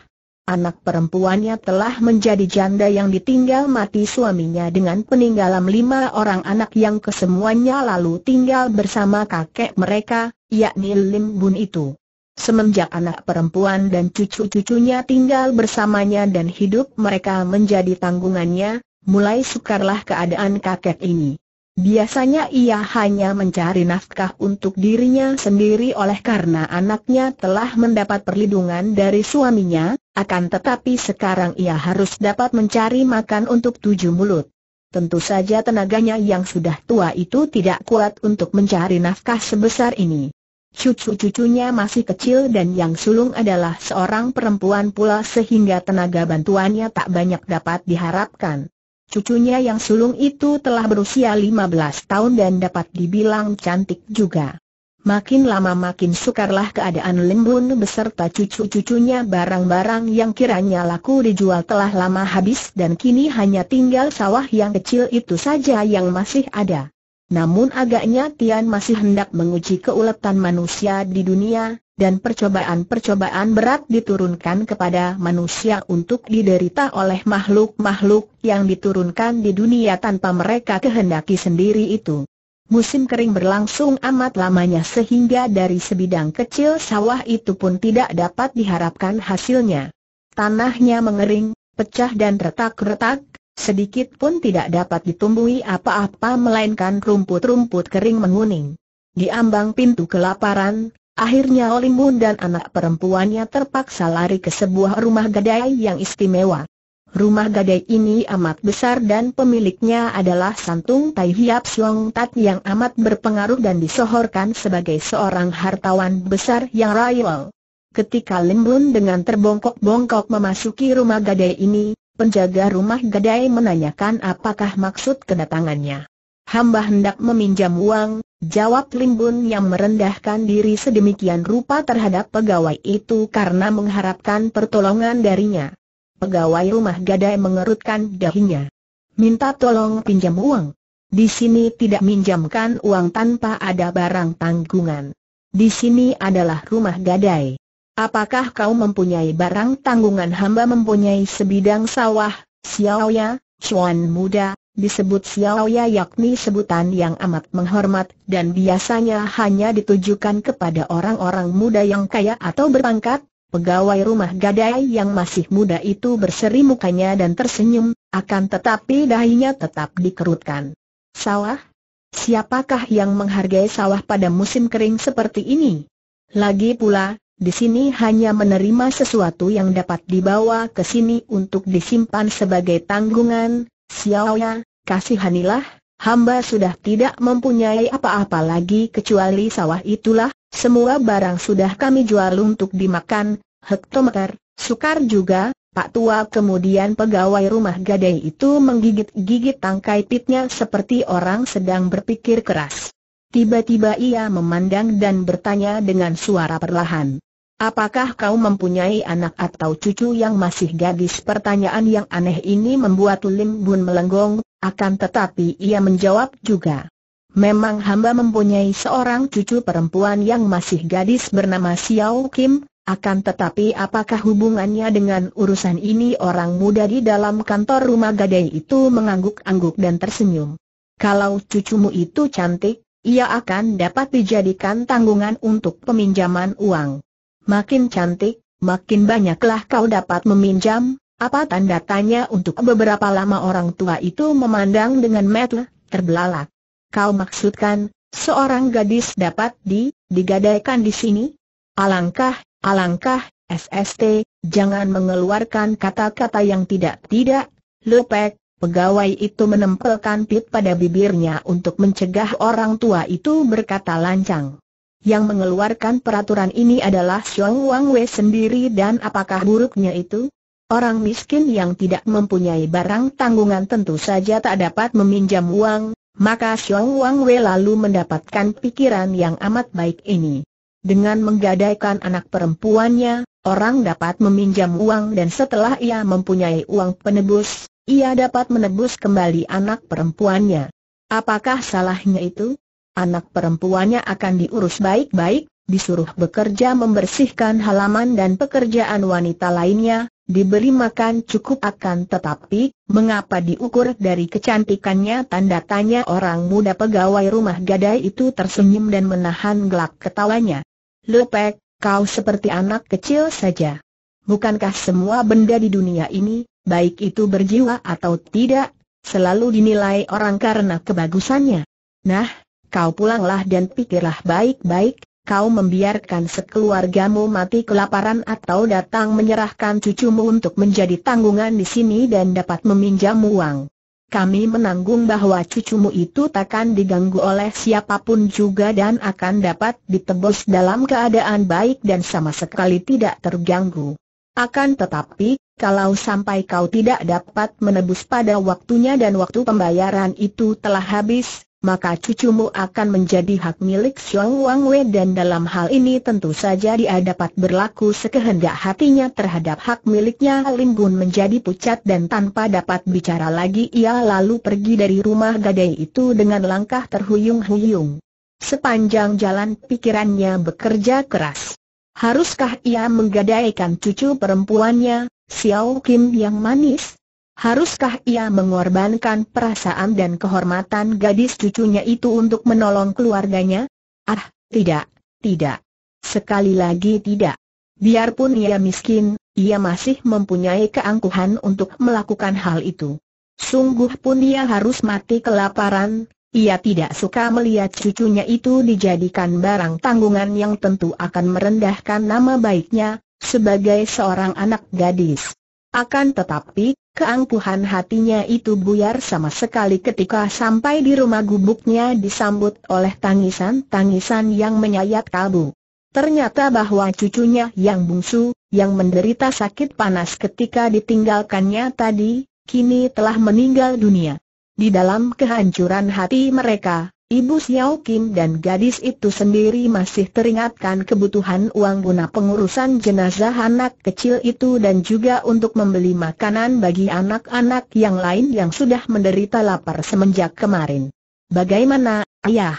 Anak perempuannya telah menjadi janda yang ditinggal mati suaminya dengan peninggalan lima orang anak yang kesemuanya lalu tinggal bersama kakek mereka, yakni Lim Bun itu. Semenjak anak perempuan dan cucu-cucunya tinggal bersamanya dan hidup mereka menjadi tanggungannya, mulai sukarlah keadaan kakek ini. Biasanya ia hanya mencari nafkah untuk dirinya sendiri oleh karena anaknya telah mendapat perlindungan dari suaminya, akan tetapi sekarang ia harus dapat mencari makan untuk tujuh mulut. Tentu saja tenaganya yang sudah tua itu tidak kuat untuk mencari nafkah sebesar ini. Cucu-cucunya masih kecil dan yang sulung adalah seorang perempuan pula sehingga tenaga bantuannya tak banyak dapat diharapkan. Cucunya yang sulung itu telah berusia 15 tahun dan dapat dibilang cantik juga. Makin lama makin sukarlah keadaan Limbun beserta cucu-cucunya barang-barang yang kiranya laku dijual telah lama habis dan kini hanya tinggal sawah yang kecil itu saja yang masih ada. Namun agaknya Tian masih hendak menguji keuletan manusia di dunia, dan percobaan-percobaan berat diturunkan kepada manusia untuk diderita oleh makhluk-makhluk yang diturunkan di dunia tanpa mereka kehendaki sendiri itu. Musim kering berlangsung amat lamanya sehingga dari sebidang kecil sawah itu pun tidak dapat diharapkan hasilnya. Tanahnya mengering, pecah dan retak-retak, Sedikit pun tidak dapat ditumbuhi apa-apa melainkan rumput-rumput kering menguning. Di ambang pintu kelaparan, akhirnya Olimun dan anak perempuannya terpaksa lari ke sebuah rumah gadai yang istimewa. Rumah gadai ini amat besar dan pemiliknya adalah Santung Tai Hiap Siong Tat yang amat berpengaruh dan disohorkan sebagai seorang hartawan besar yang royal. Ketika Limbun dengan terbongkok-bongkok memasuki rumah gadai ini, Penjaga rumah gadai menanyakan apakah maksud kedatangannya. Hamba hendak meminjam uang, jawab Limbun yang merendahkan diri sedemikian rupa terhadap pegawai itu karena mengharapkan pertolongan darinya. Pegawai rumah gadai mengerutkan dahinya. Minta tolong pinjam uang. Di sini tidak minjamkan uang tanpa ada barang tanggungan. Di sini adalah rumah gadai. Apakah kau mempunyai barang tanggungan hamba mempunyai sebidang sawah, Xiaoya, Chuan muda, disebut Xiaoya yakni sebutan yang amat menghormat dan biasanya hanya ditujukan kepada orang-orang muda yang kaya atau berpangkat, pegawai rumah gadai yang masih muda itu berseri mukanya dan tersenyum, akan tetapi dahinya tetap dikerutkan. Sawah? Siapakah yang menghargai sawah pada musim kering seperti ini? Lagi pula, di sini hanya menerima sesuatu yang dapat dibawa ke sini untuk disimpan sebagai tanggungan. Xiaoya, kasihanilah, hamba sudah tidak mempunyai apa-apa lagi kecuali sawah itulah, semua barang sudah kami jual untuk dimakan, hektometer, sukar juga, Pak Tua kemudian pegawai rumah gadai itu menggigit-gigit tangkai pitnya seperti orang sedang berpikir keras. Tiba-tiba ia memandang dan bertanya dengan suara perlahan. Apakah kau mempunyai anak atau cucu yang masih gadis? Pertanyaan yang aneh ini membuat Lim Bun melenggong, akan tetapi ia menjawab juga. Memang hamba mempunyai seorang cucu perempuan yang masih gadis bernama Xiao Kim, akan tetapi apakah hubungannya dengan urusan ini orang muda di dalam kantor rumah gadai itu mengangguk-angguk dan tersenyum. Kalau cucumu itu cantik, ia akan dapat dijadikan tanggungan untuk peminjaman uang. Makin cantik, makin banyaklah kau dapat meminjam, apa tanda tanya untuk beberapa lama orang tua itu memandang dengan metel, terbelalak. Kau maksudkan, seorang gadis dapat di, digadaikan di sini? Alangkah, alangkah, SST, jangan mengeluarkan kata-kata yang tidak-tidak, Lepek, Pegawai itu menempelkan pit pada bibirnya untuk mencegah orang tua itu berkata lancang. Yang mengeluarkan peraturan ini adalah Xiong Wang Wei sendiri dan apakah buruknya itu? Orang miskin yang tidak mempunyai barang tanggungan tentu saja tak dapat meminjam uang, maka Xiong Wang Wei lalu mendapatkan pikiran yang amat baik ini. Dengan menggadaikan anak perempuannya, orang dapat meminjam uang dan setelah ia mempunyai uang penebus, ia dapat menebus kembali anak perempuannya. Apakah salahnya itu? Anak perempuannya akan diurus baik-baik, disuruh bekerja membersihkan halaman dan pekerjaan wanita lainnya, diberi makan cukup akan tetapi, mengapa diukur dari kecantikannya tanda tanya orang muda pegawai rumah gadai itu tersenyum dan menahan gelak ketawanya. Lepek, kau seperti anak kecil saja. Bukankah semua benda di dunia ini, baik itu berjiwa atau tidak, selalu dinilai orang karena kebagusannya. Nah, kau pulanglah dan pikirlah baik-baik, kau membiarkan sekeluargamu mati kelaparan atau datang menyerahkan cucumu untuk menjadi tanggungan di sini dan dapat meminjam uang. Kami menanggung bahwa cucumu itu takkan diganggu oleh siapapun juga dan akan dapat ditebus dalam keadaan baik dan sama sekali tidak terganggu. Akan tetapi, kalau sampai kau tidak dapat menebus pada waktunya dan waktu pembayaran itu telah habis, maka cucumu akan menjadi hak milik Xiong Wang Wei dan dalam hal ini tentu saja dia dapat berlaku sekehendak hatinya terhadap hak miliknya Lim Gun menjadi pucat dan tanpa dapat bicara lagi ia lalu pergi dari rumah gadai itu dengan langkah terhuyung-huyung. Sepanjang jalan pikirannya bekerja keras. Haruskah ia menggadaikan cucu perempuannya, Xiao Kim yang manis? Haruskah ia mengorbankan perasaan dan kehormatan gadis cucunya itu untuk menolong keluarganya? Ah, tidak, tidak. Sekali lagi tidak. Biarpun ia miskin, ia masih mempunyai keangkuhan untuk melakukan hal itu. Sungguh pun ia harus mati kelaparan, ia tidak suka melihat cucunya itu dijadikan barang tanggungan yang tentu akan merendahkan nama baiknya, sebagai seorang anak gadis. Akan tetapi, keangkuhan hatinya itu buyar sama sekali ketika sampai di rumah gubuknya disambut oleh tangisan-tangisan yang menyayat kalbu. Ternyata bahwa cucunya yang bungsu, yang menderita sakit panas ketika ditinggalkannya tadi, kini telah meninggal dunia. Di dalam kehancuran hati mereka, Ibu Xiao Kim dan gadis itu sendiri masih teringatkan kebutuhan uang guna pengurusan jenazah anak kecil itu dan juga untuk membeli makanan bagi anak-anak yang lain yang sudah menderita lapar semenjak kemarin. Bagaimana, ayah?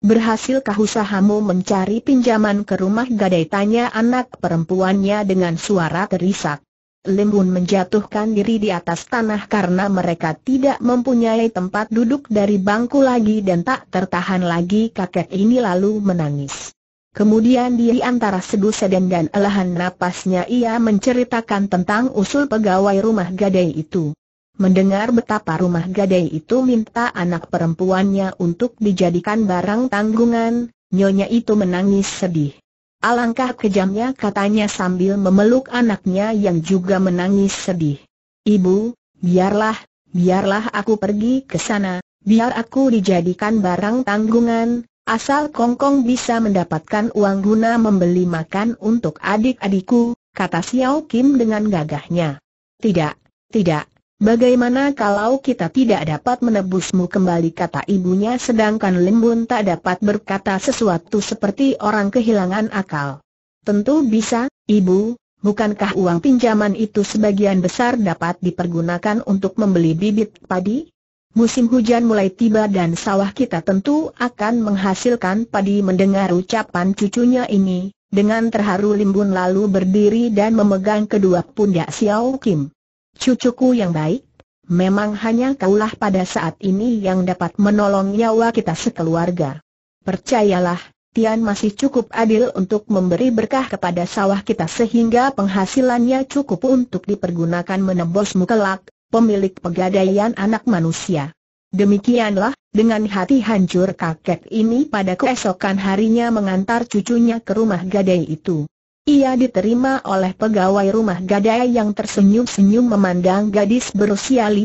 Berhasilkah usahamu mencari pinjaman ke rumah gadai tanya anak perempuannya dengan suara terisak? Limbun menjatuhkan diri di atas tanah karena mereka tidak mempunyai tempat duduk dari bangku lagi dan tak tertahan lagi kakek ini lalu menangis. Kemudian di antara sedu sedan dan elahan napasnya ia menceritakan tentang usul pegawai rumah gadai itu. Mendengar betapa rumah gadai itu minta anak perempuannya untuk dijadikan barang tanggungan, nyonya itu menangis sedih. Alangkah kejamnya katanya sambil memeluk anaknya yang juga menangis sedih. Ibu, biarlah, biarlah aku pergi ke sana, biar aku dijadikan barang tanggungan, asal Kongkong bisa mendapatkan uang guna membeli makan untuk adik-adikku, kata Xiao Kim dengan gagahnya. Tidak, tidak, Bagaimana kalau kita tidak dapat menebusmu kembali kata ibunya sedangkan Limbun tak dapat berkata sesuatu seperti orang kehilangan akal. Tentu bisa, ibu, bukankah uang pinjaman itu sebagian besar dapat dipergunakan untuk membeli bibit padi? Musim hujan mulai tiba dan sawah kita tentu akan menghasilkan padi mendengar ucapan cucunya ini, dengan terharu Limbun lalu berdiri dan memegang kedua pundak Xiao Kim cucuku yang baik, memang hanya kaulah pada saat ini yang dapat menolong nyawa kita sekeluarga. Percayalah, Tian masih cukup adil untuk memberi berkah kepada sawah kita sehingga penghasilannya cukup untuk dipergunakan menembus mukelak, pemilik pegadaian anak manusia. Demikianlah, dengan hati hancur kakek ini pada keesokan harinya mengantar cucunya ke rumah gadai itu. Ia diterima oleh pegawai rumah gadai yang tersenyum-senyum memandang gadis berusia 15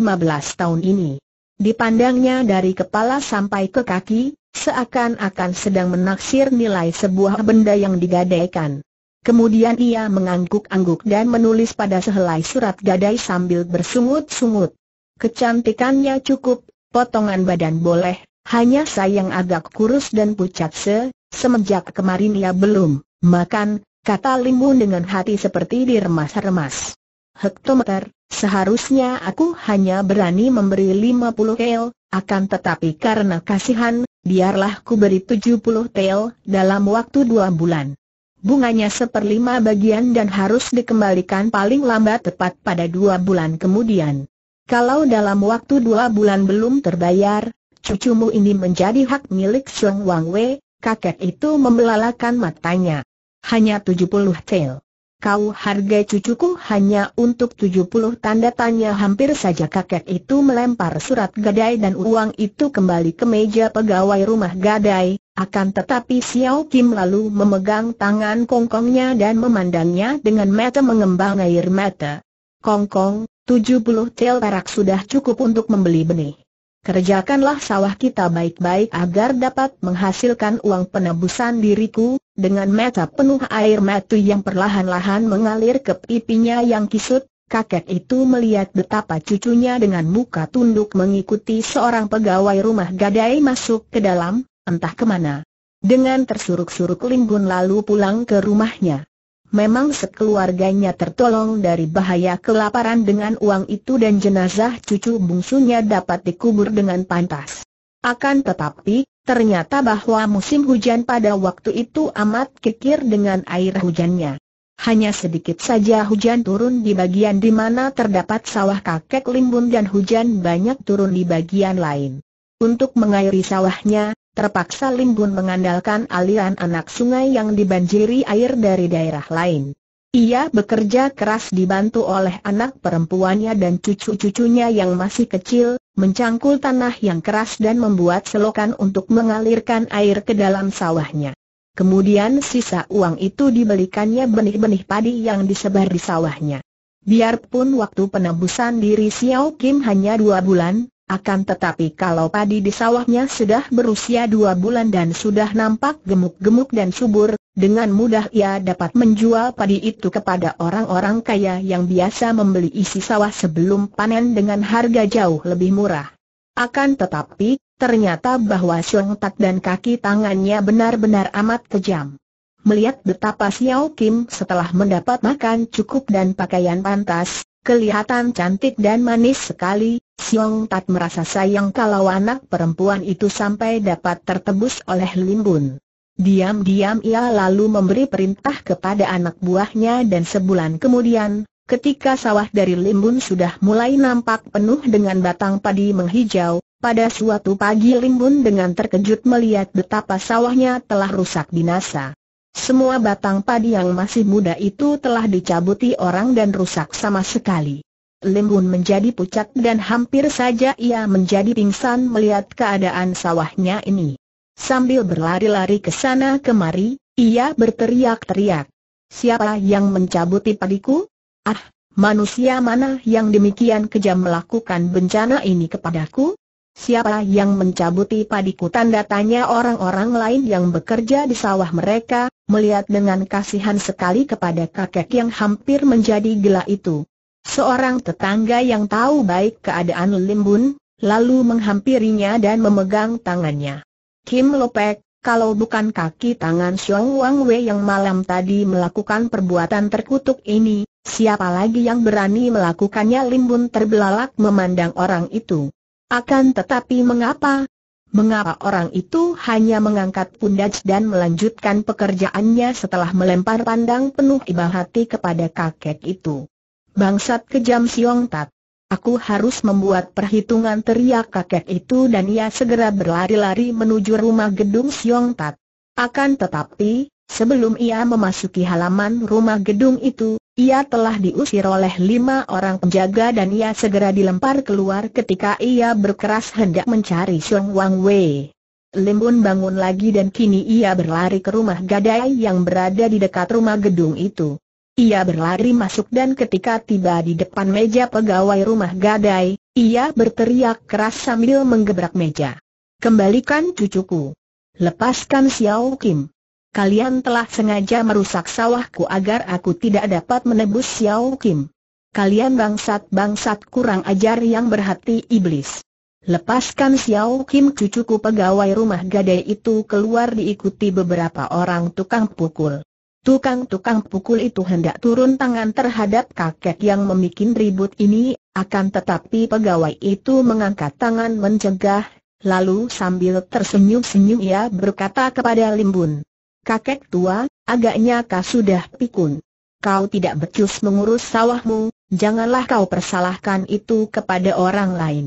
tahun ini. Dipandangnya dari kepala sampai ke kaki, seakan-akan sedang menaksir nilai sebuah benda yang digadaikan. Kemudian ia mengangguk-angguk dan menulis pada sehelai surat gadai sambil bersungut-sungut. Kecantikannya cukup, potongan badan boleh, hanya sayang agak kurus dan pucat se, semenjak kemarin ia belum makan, kata Limun dengan hati seperti diremas-remas. Hektometer, seharusnya aku hanya berani memberi 50 tel, akan tetapi karena kasihan, biarlah ku beri 70 tel dalam waktu dua bulan. Bunganya seperlima bagian dan harus dikembalikan paling lambat tepat pada dua bulan kemudian. Kalau dalam waktu dua bulan belum terbayar, cucumu ini menjadi hak milik Song Wang Wei, kakek itu membelalakan matanya hanya 70 tel. Kau harga cucuku hanya untuk 70 tanda tanya hampir saja kakek itu melempar surat gadai dan uang itu kembali ke meja pegawai rumah gadai, akan tetapi Xiao Kim lalu memegang tangan kongkongnya dan memandangnya dengan mata mengembang air mata. Kongkong, 70 tel perak sudah cukup untuk membeli benih. Kerjakanlah sawah kita baik-baik agar dapat menghasilkan uang penebusan diriku, dengan mata penuh air mata yang perlahan-lahan mengalir ke pipinya yang kisut, kakek itu melihat betapa cucunya dengan muka tunduk mengikuti seorang pegawai rumah gadai masuk ke dalam, entah kemana. Dengan tersuruk-suruk Limbun lalu pulang ke rumahnya. Memang sekeluarganya tertolong dari bahaya kelaparan dengan uang itu dan jenazah cucu bungsunya dapat dikubur dengan pantas. Akan tetapi, ternyata bahwa musim hujan pada waktu itu amat kikir dengan air hujannya. Hanya sedikit saja hujan turun di bagian di mana terdapat sawah kakek limbun dan hujan banyak turun di bagian lain. Untuk mengairi sawahnya, Terpaksa Limbun mengandalkan aliran anak sungai yang dibanjiri air dari daerah lain. Ia bekerja keras dibantu oleh anak perempuannya dan cucu-cucunya yang masih kecil, mencangkul tanah yang keras dan membuat selokan untuk mengalirkan air ke dalam sawahnya. Kemudian sisa uang itu dibelikannya benih-benih padi yang disebar di sawahnya. Biarpun waktu penebusan diri Xiao Kim hanya dua bulan, akan tetapi kalau padi di sawahnya sudah berusia dua bulan dan sudah nampak gemuk-gemuk dan subur, dengan mudah ia dapat menjual padi itu kepada orang-orang kaya yang biasa membeli isi sawah sebelum panen dengan harga jauh lebih murah. Akan tetapi, ternyata bahwa Siong Tak dan kaki tangannya benar-benar amat kejam. Melihat betapa Xiao Kim setelah mendapat makan cukup dan pakaian pantas, Kelihatan cantik dan manis sekali, Siong Tat merasa sayang kalau anak perempuan itu sampai dapat tertebus oleh limbun. Diam-diam ia lalu memberi perintah kepada anak buahnya dan sebulan kemudian, ketika sawah dari limbun sudah mulai nampak penuh dengan batang padi menghijau, pada suatu pagi limbun dengan terkejut melihat betapa sawahnya telah rusak binasa. Semua batang padi yang masih muda itu telah dicabuti orang dan rusak sama sekali. Limbun menjadi pucat dan hampir saja ia menjadi pingsan melihat keadaan sawahnya ini. Sambil berlari-lari ke sana kemari, ia berteriak-teriak. Siapa yang mencabuti padiku? Ah, manusia mana yang demikian kejam melakukan bencana ini kepadaku? Siapa yang mencabuti padiku tanda tanya orang-orang lain yang bekerja di sawah mereka, melihat dengan kasihan sekali kepada kakek yang hampir menjadi gila itu. Seorang tetangga yang tahu baik keadaan Limbun, lalu menghampirinya dan memegang tangannya. Kim Lopek, kalau bukan kaki tangan Xiong Wang Wei yang malam tadi melakukan perbuatan terkutuk ini, siapa lagi yang berani melakukannya Limbun terbelalak memandang orang itu. Akan tetapi mengapa? Mengapa orang itu hanya mengangkat pundak dan melanjutkan pekerjaannya setelah melempar pandang penuh iba hati kepada kakek itu? Bangsat kejam Siong Tat. Aku harus membuat perhitungan teriak kakek itu dan ia segera berlari-lari menuju rumah gedung Siong Tat. Akan tetapi, sebelum ia memasuki halaman rumah gedung itu, ia telah diusir oleh lima orang penjaga dan ia segera dilempar keluar ketika ia berkeras hendak mencari Xiong Wang Wei. Limbun bangun lagi dan kini ia berlari ke rumah gadai yang berada di dekat rumah gedung itu. Ia berlari masuk dan ketika tiba di depan meja pegawai rumah gadai, ia berteriak keras sambil menggebrak meja. Kembalikan cucuku. Lepaskan Xiao Kim kalian telah sengaja merusak sawahku agar aku tidak dapat menebus Xiao Kim. Kalian bangsat-bangsat kurang ajar yang berhati iblis. Lepaskan Xiao Kim cucuku pegawai rumah gadai itu keluar diikuti beberapa orang tukang pukul. Tukang-tukang pukul itu hendak turun tangan terhadap kakek yang memikin ribut ini, akan tetapi pegawai itu mengangkat tangan mencegah, lalu sambil tersenyum-senyum ia berkata kepada Limbun, Kakek tua, agaknya kau sudah pikun. Kau tidak becus mengurus sawahmu, janganlah kau persalahkan itu kepada orang lain.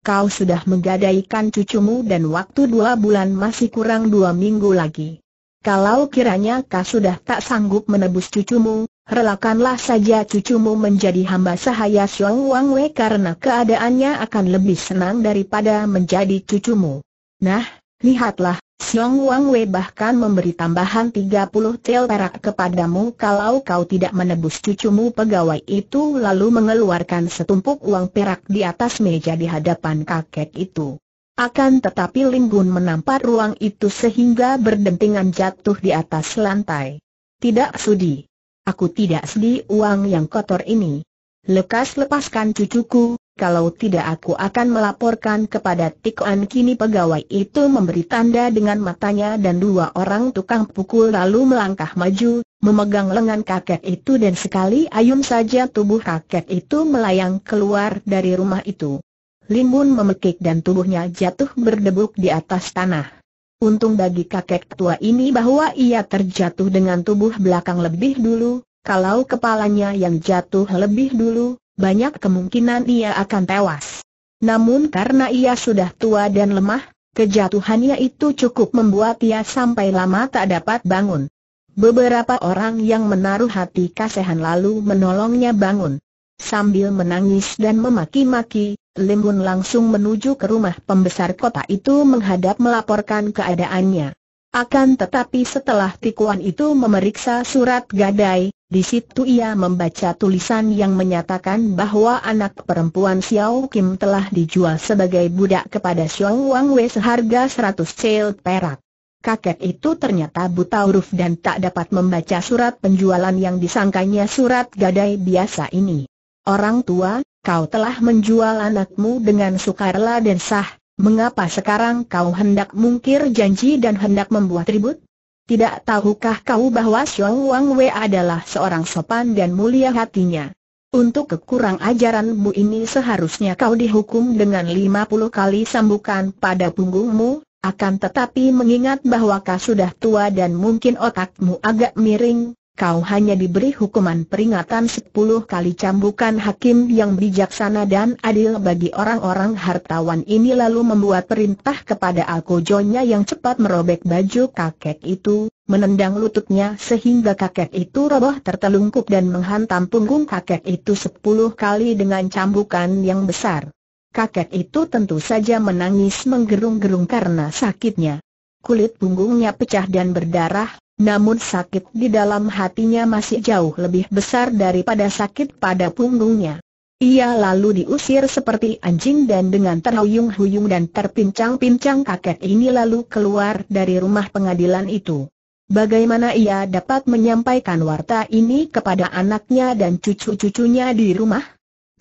Kau sudah menggadaikan cucumu dan waktu dua bulan masih kurang dua minggu lagi. Kalau kiranya kau sudah tak sanggup menebus cucumu, relakanlah saja cucumu menjadi hamba sahaya Xiong Wang Wei karena keadaannya akan lebih senang daripada menjadi cucumu. Nah, lihatlah, Xiong Wang Wei bahkan memberi tambahan 30 tel perak kepadamu kalau kau tidak menebus cucumu pegawai itu lalu mengeluarkan setumpuk uang perak di atas meja di hadapan kakek itu. Akan tetapi Lim Gun menampar ruang itu sehingga berdentingan jatuh di atas lantai. Tidak sudi. Aku tidak sedih uang yang kotor ini. Lekas lepaskan cucuku, kalau tidak aku akan melaporkan kepada Tikuan kini pegawai itu memberi tanda dengan matanya dan dua orang tukang pukul lalu melangkah maju, memegang lengan kakek itu dan sekali ayun saja tubuh kakek itu melayang keluar dari rumah itu. Limun memekik dan tubuhnya jatuh berdebuk di atas tanah. Untung bagi kakek tua ini bahwa ia terjatuh dengan tubuh belakang lebih dulu, kalau kepalanya yang jatuh lebih dulu, banyak kemungkinan ia akan tewas. Namun karena ia sudah tua dan lemah, kejatuhannya itu cukup membuat ia sampai lama tak dapat bangun. Beberapa orang yang menaruh hati kasihan lalu menolongnya bangun. Sambil menangis dan memaki-maki, Limun langsung menuju ke rumah pembesar kota itu menghadap melaporkan keadaannya. Akan tetapi setelah tikuan itu memeriksa surat gadai, di situ ia membaca tulisan yang menyatakan bahwa anak perempuan Xiao Kim telah dijual sebagai budak kepada Xiao Wang Wei seharga 100 sel perak. Kakek itu ternyata buta huruf dan tak dapat membaca surat penjualan yang disangkanya surat gadai biasa ini. Orang tua, kau telah menjual anakmu dengan sukarela dan sah, Mengapa sekarang kau hendak mungkir janji dan hendak membuat ribut? Tidak tahukah kau bahwa Xiong Wang Wei adalah seorang sopan dan mulia hatinya? Untuk kekurang ajaranmu ini seharusnya kau dihukum dengan 50 kali sambukan pada punggungmu, akan tetapi mengingat bahwa kau sudah tua dan mungkin otakmu agak miring, kau hanya diberi hukuman peringatan sepuluh kali cambukan hakim yang bijaksana dan adil bagi orang-orang hartawan ini lalu membuat perintah kepada Alkojonya yang cepat merobek baju kakek itu, menendang lututnya sehingga kakek itu roboh tertelungkup dan menghantam punggung kakek itu sepuluh kali dengan cambukan yang besar. Kakek itu tentu saja menangis menggerung-gerung karena sakitnya. Kulit punggungnya pecah dan berdarah, namun sakit di dalam hatinya masih jauh lebih besar daripada sakit pada punggungnya. Ia lalu diusir seperti anjing dan dengan terhuyung-huyung dan terpincang-pincang kakek ini lalu keluar dari rumah pengadilan itu. Bagaimana ia dapat menyampaikan warta ini kepada anaknya dan cucu-cucunya di rumah?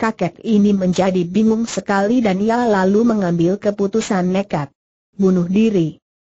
Kakek ini menjadi bingung sekali dan ia lalu mengambil keputusan nekat. Bunuh diri.